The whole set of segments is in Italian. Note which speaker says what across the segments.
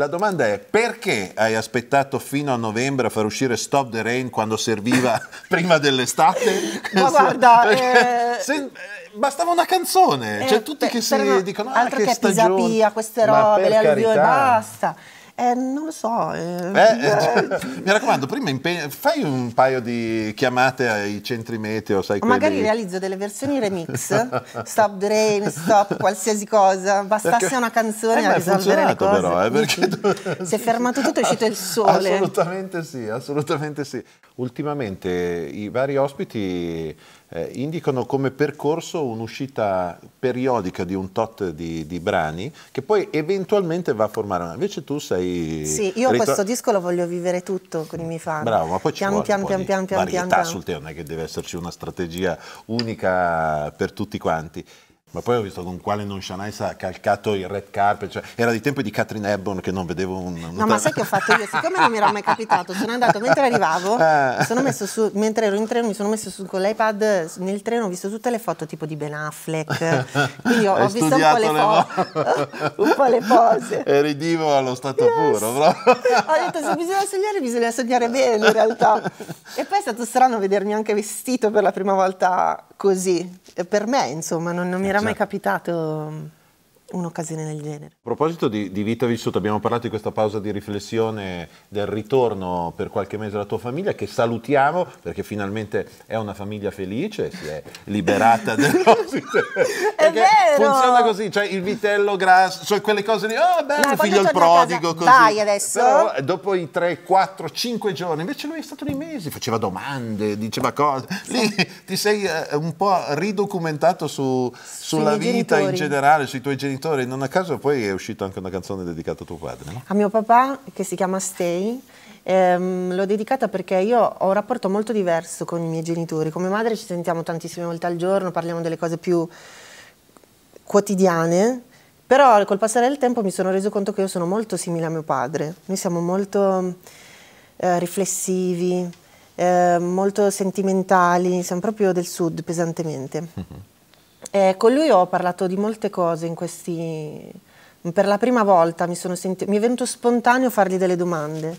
Speaker 1: La domanda è perché hai aspettato fino a novembre a far uscire Stop the Rain quando serviva prima dell'estate? Ma guarda, eh... se, eh, bastava una canzone, cioè, eh, cioè tutti per, che si dicono ah, altro ah, che, che pisapia, queste robe, le alluvioni e basta.
Speaker 2: Eh, non lo so. Eh, eh,
Speaker 1: mi raccomando, prima impeg- fai un paio di chiamate ai centri meteo, sai Magari quelli...
Speaker 2: realizzo delle versioni remix, stop the stop qualsiasi cosa, bastasse perché... una canzone eh, a risolvere le cose. Però, eh, perché Si è fermato tutto, è uscito il sole.
Speaker 1: Assolutamente sì, assolutamente sì. Ultimamente i vari ospiti eh, indicano come percorso un'uscita periodica di un tot di, di, brani che poi eventualmente va a formare una. Invece tu sei... Sì, io questo
Speaker 2: disco lo voglio vivere tutto con i miei fan. Bravo,
Speaker 1: ma poi ci pian, vuole pian, un pian, pian, pian, varietà pian. sul tema, non è che deve esserci una strategia unica per tutti quanti. Ma poi ho visto con quale nonchalance ha calcato il red carpet, cioè era di tempo di Catherine Hepburn che non vedevo un... un no, ma sai che ho
Speaker 2: fatto io? Siccome non mi era mai capitato, sono andato mentre arrivavo, eh. sono messo su, mentre ero in treno mi sono messo su, con l'iPad nel treno, ho visto tutte le foto tipo di Ben Affleck, quindi ho, ho visto un po' le,
Speaker 1: le un po' le pose. Eri divo allo stato yes. puro, bro. ho
Speaker 2: detto se bisogna sognare, bisogna sognare bene in realtà. E poi è stato strano vedermi anche vestito per la prima volta così, per me insomma, non, non mi era era mai capitato un'occasione del genere. A
Speaker 1: proposito di, di, vita vissuta, abbiamo parlato di questa pausa di riflessione del ritorno per qualche mese alla tua famiglia, che salutiamo perché finalmente è una famiglia felice, si è liberata dell'ospite. è vero! Funziona così, cioè il vitello grasso, cioè quelle cose di, oh bello, no, figlio il prodigo, così. Vai adesso! Però eh, dopo i 3, 4, 5 giorni, invece lui è stato dei mesi, faceva domande, diceva cose. Lì ti sei eh, un po' ridocumentato su, sulla vita genitori. in generale, sui tuoi genitori genitori, non a caso poi è uscita anche una canzone dedicata a tuo padre. No?
Speaker 2: A mio papà, che si chiama Stay, ehm, l'ho dedicata perché io ho un rapporto molto diverso con i miei genitori. Come madre ci sentiamo tantissime volte al giorno, parliamo delle cose più quotidiane, però col passare del tempo mi sono reso conto che io sono molto simile a mio padre. Noi siamo molto eh, riflessivi, eh, molto sentimentali, siamo proprio del sud pesantemente. Mm-hmm. Eh, con lui ho parlato di molte cose in questi... Per la prima volta mi, senti... mi è venuto spontaneo fargli delle domande,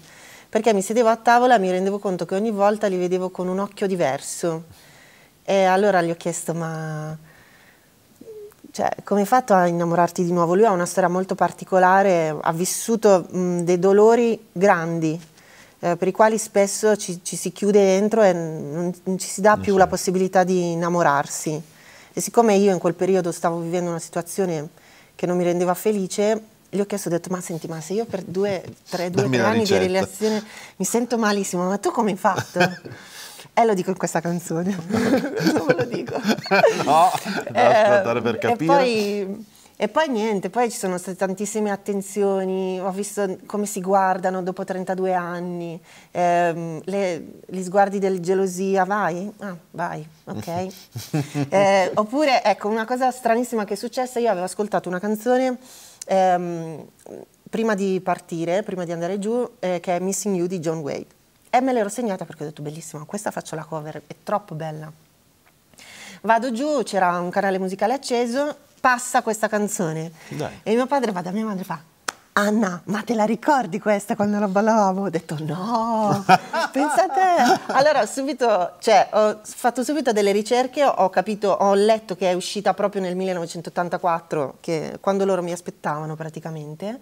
Speaker 2: perché mi sedevo a tavola e mi rendevo conto che ogni volta li vedevo con un occhio diverso. E allora gli ho chiesto, ma cioè, come hai fatto a innamorarti di nuovo? Lui ha una storia molto particolare, ha vissuto mh, dei dolori grandi, eh, per i quali spesso ci, ci, si chiude dentro e non, non ci si dà non più so. la possibilità di innamorarsi. E siccome io in quel periodo stavo vivendo una situazione che non mi rendeva felice, gli ho chiesto, ho detto, ma senti, ma se io per due, tre, due, tre anni ricetta. di relazione mi sento malissimo, ma tu come hai fatto? Eh, lo dico in questa canzone, non lo dico.
Speaker 1: no, da eh, ascoltare per capire. E
Speaker 2: poi e poi niente, poi ci sono state tantissime attenzioni, ho visto come si guardano dopo 32 anni, ehm, le, gli sguardi della gelosia, vai? Ah, vai, ok. eh, oppure, ecco, una cosa stranissima che è successa, io avevo ascoltato una canzone ehm, prima di partire, prima di andare giù, eh, che è Missing You di John Wade. E me l'ero segnata perché ho detto, bellissima, questa faccio la cover, è troppo bella. Vado giù, c'era un canale musicale acceso passa questa canzone. Dai. E mio padre va da mia madre e fa, Anna, ma te la ricordi questa quando la ballavamo? Ho detto no, pensate. Allora subito, cioè, ho fatto subito delle ricerche, ho capito, ho letto che è uscita proprio nel 1984, che, quando loro mi aspettavano praticamente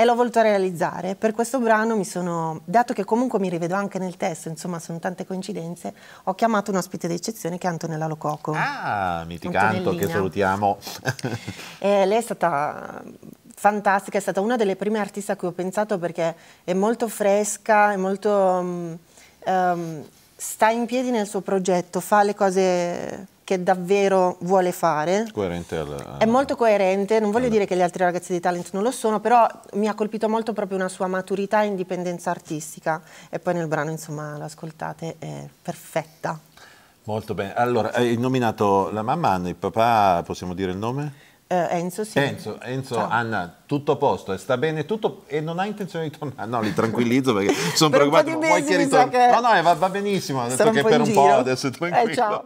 Speaker 2: e l'ho voluto realizzare. Per questo brano mi sono, dato che comunque mi rivedo anche nel testo, insomma sono tante coincidenze, ho chiamato un ospite d'eccezione che è Antonella Lococo.
Speaker 1: Ah, miticanto che salutiamo.
Speaker 2: e eh, lei è stata fantastica, è stata una delle prime artiste a cui ho pensato perché è molto fresca, è molto... Um, um, sta in piedi nel suo progetto, fa le cose che davvero vuole fare.
Speaker 1: Alla... È
Speaker 2: molto coerente, non voglio alla... dire che le altre ragazze di talent non lo sono, però mi ha colpito molto proprio una sua maturità e indipendenza artistica. E poi nel brano, insomma, l'ascoltate, è perfetta.
Speaker 1: Molto bene. Allora, hai nominato la mamma, il papà, possiamo dire il nome?
Speaker 2: Uh, Enzo, sì. Enzo,
Speaker 1: Enzo Anna, tutto a posto, eh, sta bene tutto e non ha intenzione di tornare. No, li tranquillizzo perché sono per preoccupato. Vuoi che ritorni? Che... No, no, eh, va, va benissimo. Ha detto che per un, un po' adesso è tranquillo. Eh, ciao.